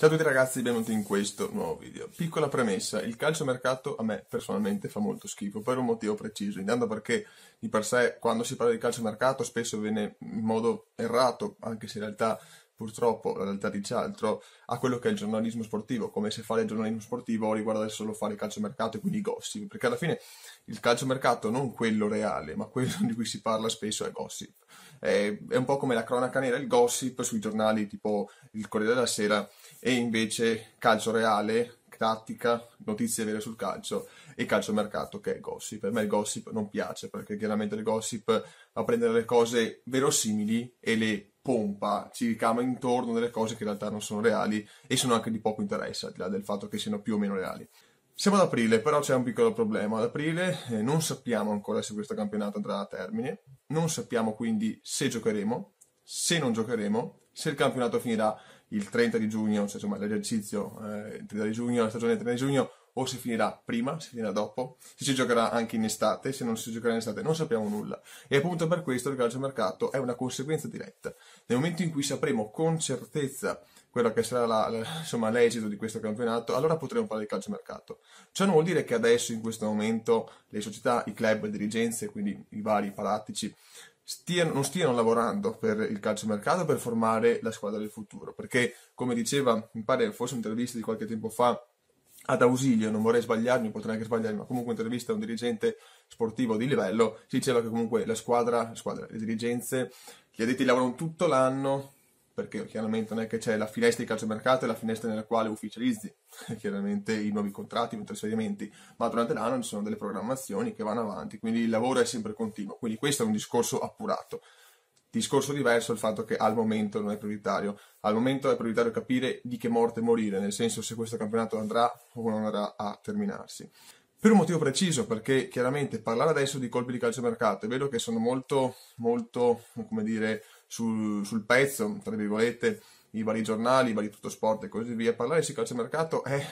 Ciao a tutti ragazzi, benvenuti in questo nuovo video. Piccola premessa, il calciomercato a me personalmente fa molto schifo per un motivo preciso, intanto perché di per sé quando si parla di calciomercato spesso viene in modo errato, anche se in realtà purtroppo la realtà dice altro a quello che è il giornalismo sportivo, come se fare il giornalismo sportivo riguardasse solo fare il calciomercato e quindi i gossip, perché alla fine il calciomercato, non quello reale, ma quello di cui si parla spesso è gossip. È, è un po' come la cronaca nera, il gossip sui giornali tipo il Corriere della Sera e invece calcio reale, tattica, notizie vere sul calcio e calciomercato che è gossip. A me il gossip non piace perché chiaramente il gossip va a prendere le cose verosimili e le pompa, ci ricama intorno delle cose che in realtà non sono reali e sono anche di poco interesse, al di là del fatto che siano più o meno reali. Siamo ad aprile, però c'è un piccolo problema. Ad aprile eh, non sappiamo ancora se questo campionato andrà a termine, non sappiamo quindi se giocheremo, se non giocheremo, se il campionato finirà il 30 di giugno, cioè, insomma, l'esercizio eh, 30 di giugno, la stagione del 30 di giugno o se finirà prima, se finirà dopo, se si giocherà anche in estate, se non si giocherà in estate, non sappiamo nulla. E appunto per questo il calciomercato è una conseguenza diretta. Nel momento in cui sapremo con certezza quello che sarà la, la, insomma, l'esito di questo campionato, allora potremo fare il calciomercato. Ciò non vuol dire che adesso, in questo momento, le società, i club, le dirigenze, quindi i vari palattici, stiano, non stiano lavorando per il calciomercato per formare la squadra del futuro. Perché, come diceva, mi pare fosse un'intervista di qualche tempo fa, ad ausilio, non vorrei sbagliarmi, potrei anche sbagliarmi, ma comunque intervista a un dirigente sportivo di livello, si diceva che comunque la squadra, la squadra le dirigenze, gli addetti lavorano tutto l'anno, perché chiaramente non è che c'è la finestra di calciomercato e la finestra nella quale ufficializzi chiaramente i nuovi contratti, i nuovi trasferimenti, ma durante l'anno ci sono delle programmazioni che vanno avanti, quindi il lavoro è sempre continuo, quindi questo è un discorso appurato. Discorso diverso il fatto che al momento non è prioritario. Al momento è prioritario capire di che morte morire, nel senso se questo campionato andrà o non andrà a terminarsi. Per un motivo preciso, perché chiaramente parlare adesso di colpi di calciomercato, è vero che sono molto, molto, come dire, sul, sul pezzo, tra virgolette, i vari giornali, i vari tutto sport e così via. Parlare di calciomercato è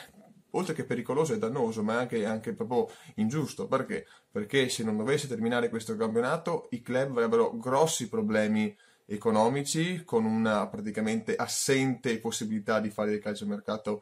oltre che pericoloso e dannoso, ma anche, anche proprio ingiusto. Perché? Perché se non dovesse terminare questo campionato, i club avrebbero grossi problemi economici, con una praticamente assente possibilità di fare dei calciomercati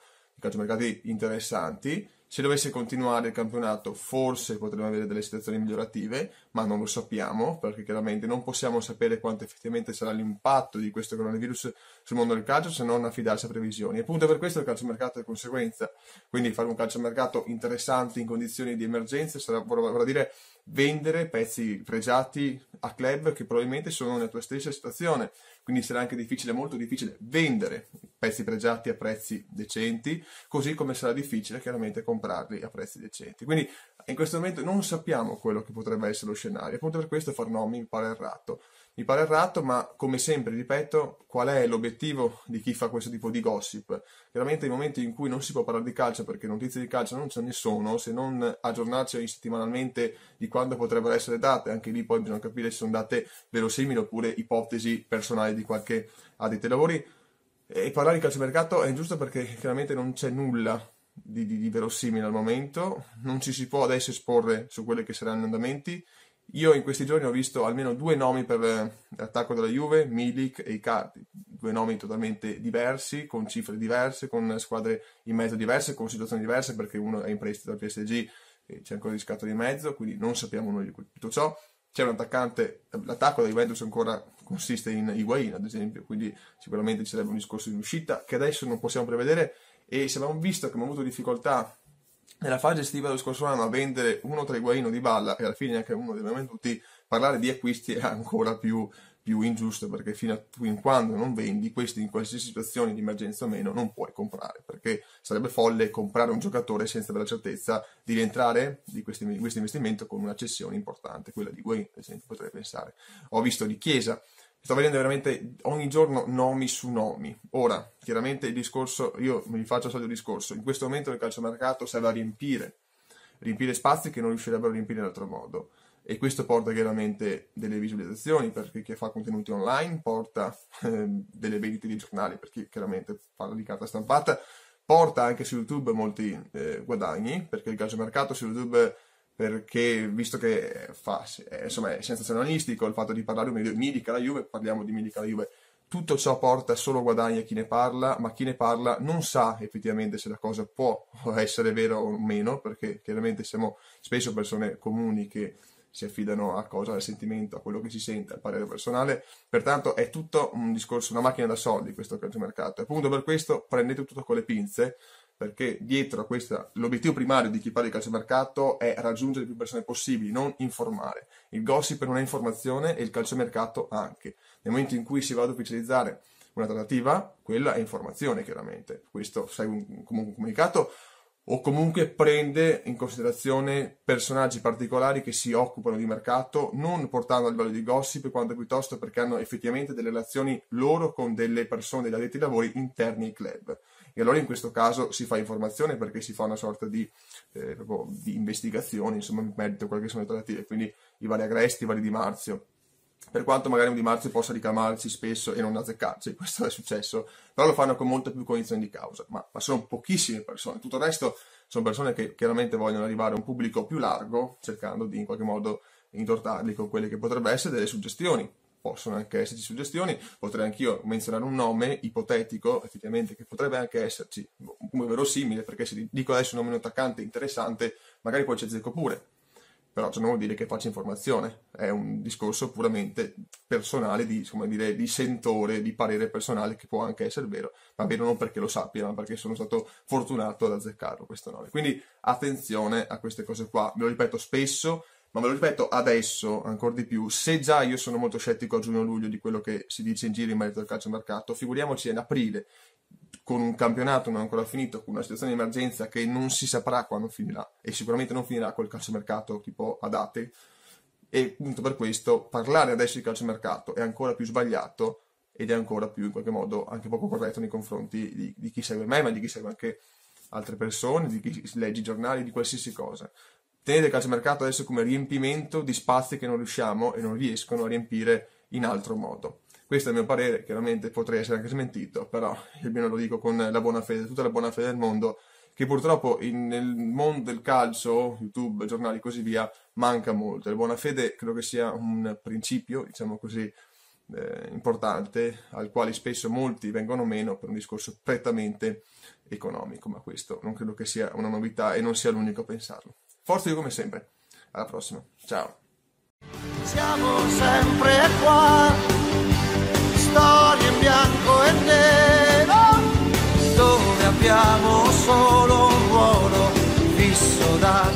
interessanti se dovesse continuare il campionato, forse potremmo avere delle situazioni migliorative, ma non lo sappiamo, perché chiaramente non possiamo sapere quanto effettivamente sarà l'impatto di questo coronavirus sul mondo del calcio se non affidarsi a previsioni. E appunto per questo il calciomercato è conseguenza. Quindi fare un calciomercato interessante in condizioni di emergenza sarà, vorrà dire vendere pezzi pregiati a club che probabilmente sono nella tua stessa situazione, quindi sarà anche difficile, molto difficile vendere pezzi pregiati a prezzi decenti, così come sarà difficile chiaramente comprarli a prezzi decenti. Quindi in questo momento non sappiamo quello che potrebbe essere lo scenario, appunto per questo far nomi mi pare errato. Mi pare errato, ma come sempre, ripeto, qual è l'obiettivo di chi fa questo tipo di gossip? Chiaramente nei momenti in cui non si può parlare di calcio perché notizie di calcio non ce ne sono, se non aggiornarci settimanalmente di quando potrebbero essere date, anche lì poi bisogna capire se sono date verosimili oppure ipotesi personali di qualche addetto ai lavori. Eh, e parlare di calciomercato è giusto perché chiaramente non c'è nulla di, di, di, verosimile al momento, non ci si può adesso esporre su quelli che saranno gli andamenti io in questi giorni ho visto almeno due nomi per eh, l'attacco della Juve, Milik e Icardi, due nomi totalmente diversi, con cifre diverse, con squadre in mezzo diverse, con situazioni diverse, perché uno è in prestito al PSG e c'è ancora il riscatto di mezzo, quindi non sappiamo noi di tutto ciò. C'è un attaccante, l'attacco della Juventus ancora consiste in Higuain, ad esempio, quindi sicuramente ci sarebbe un discorso di uscita che adesso non possiamo prevedere e se abbiamo visto che abbiamo avuto difficoltà nella fase estiva dello scorso anno a vendere uno tra i guaino di Balla e alla fine anche uno di venduti, parlare di acquisti è ancora più, più ingiusto perché fino a fin quando non vendi questi in qualsiasi situazione di emergenza o meno non puoi comprare perché sarebbe folle comprare un giocatore senza avere la certezza di rientrare di questo investimento con una cessione importante, quella di guaino ad esempio potrei pensare. Ho visto di Chiesa sto vedendo veramente ogni giorno nomi su nomi. Ora, chiaramente il discorso, io mi faccio il solito discorso, in questo momento il calciomercato serve a riempire, riempire spazi che non riuscirebbero a riempire in altro modo. E questo porta chiaramente delle visualizzazioni per chi fa contenuti online, porta eh, delle vendite di giornali per chi chiaramente parla di carta stampata, porta anche su YouTube molti eh, guadagni, perché il calciomercato su YouTube perché visto che fa, eh, insomma, è sensazionalistico il fatto di parlare di Medica la Juve, parliamo di Medica la Juve, tutto ciò porta solo guadagni a chi ne parla, ma chi ne parla non sa effettivamente se la cosa può essere vera o meno, perché chiaramente siamo spesso persone comuni che si affidano a cosa, al sentimento, a quello che si sente, al parere personale, pertanto è tutto un discorso, una macchina da soldi questo calciomercato, appunto per questo prendete tutto con le pinze, perché dietro a questa l'obiettivo primario di chi parla di calciomercato è raggiungere più persone possibili, non informare. Il gossip non è informazione e il calciomercato anche. Nel momento in cui si va ad ufficializzare una trattativa, quella è informazione chiaramente. Questo segue comunque un comunicato o comunque prende in considerazione personaggi particolari che si occupano di mercato, non portando a livello di gossip, quanto piuttosto perché hanno effettivamente delle relazioni loro con delle persone degli addetti ai lavori interni ai club. E allora in questo caso si fa informazione perché si fa una sorta di, eh, di investigazione, insomma, in merito a quelle che sono le trattative, quindi i vari agresti, i vari Di Marzio. Per quanto magari un Di Marzio possa ricamarsi spesso e non azzeccarci, questo è successo, però lo fanno con molta più cognizione di causa, ma, ma sono pochissime persone, tutto il resto sono persone che chiaramente vogliono arrivare a un pubblico più largo, cercando di in qualche modo intortarli con quelle che potrebbero essere delle suggestioni possono anche esserci suggestioni, potrei anch'io menzionare un nome ipotetico, effettivamente, che potrebbe anche esserci, come boh, verosimile, perché se dico adesso un nome non attaccante interessante, magari poi ci azzecco pure. Però cioè, non vuol dire che faccia informazione, è un discorso puramente personale, di, dire, di sentore, di parere personale, che può anche essere vero, ma vero non perché lo sappia, ma perché sono stato fortunato ad azzeccarlo questo nome. Quindi attenzione a queste cose qua, ve lo ripeto spesso, ma ve lo ripeto adesso ancora di più, se già io sono molto scettico a giugno-luglio di quello che si dice in giro in merito al calcio mercato, figuriamoci in aprile, con un campionato non ancora finito, con una situazione di emergenza che non si saprà quando finirà, e sicuramente non finirà col calciomercato tipo a date, e appunto per questo parlare adesso di calciomercato è ancora più sbagliato ed è ancora più in qualche modo anche poco corretto nei confronti di, di chi segue me, ma di chi segue anche altre persone, di chi legge i giornali, di qualsiasi cosa tenere il calciomercato adesso come riempimento di spazi che non riusciamo e non riescono a riempire in altro modo. Questo è il mio parere, chiaramente potrei essere anche smentito, però almeno lo dico con la buona fede, tutta la buona fede del mondo, che purtroppo in, nel mondo del calcio, YouTube, giornali e così via, manca molto. La buona fede credo che sia un principio, diciamo così, eh, importante, al quale spesso molti vengono meno per un discorso prettamente economico, ma questo non credo che sia una novità e non sia l'unico a pensarlo. Forza io come sempre. Alla prossima. Ciao. Siamo sempre qua, storie in bianco e nero, dove abbiamo solo un ruolo fisso da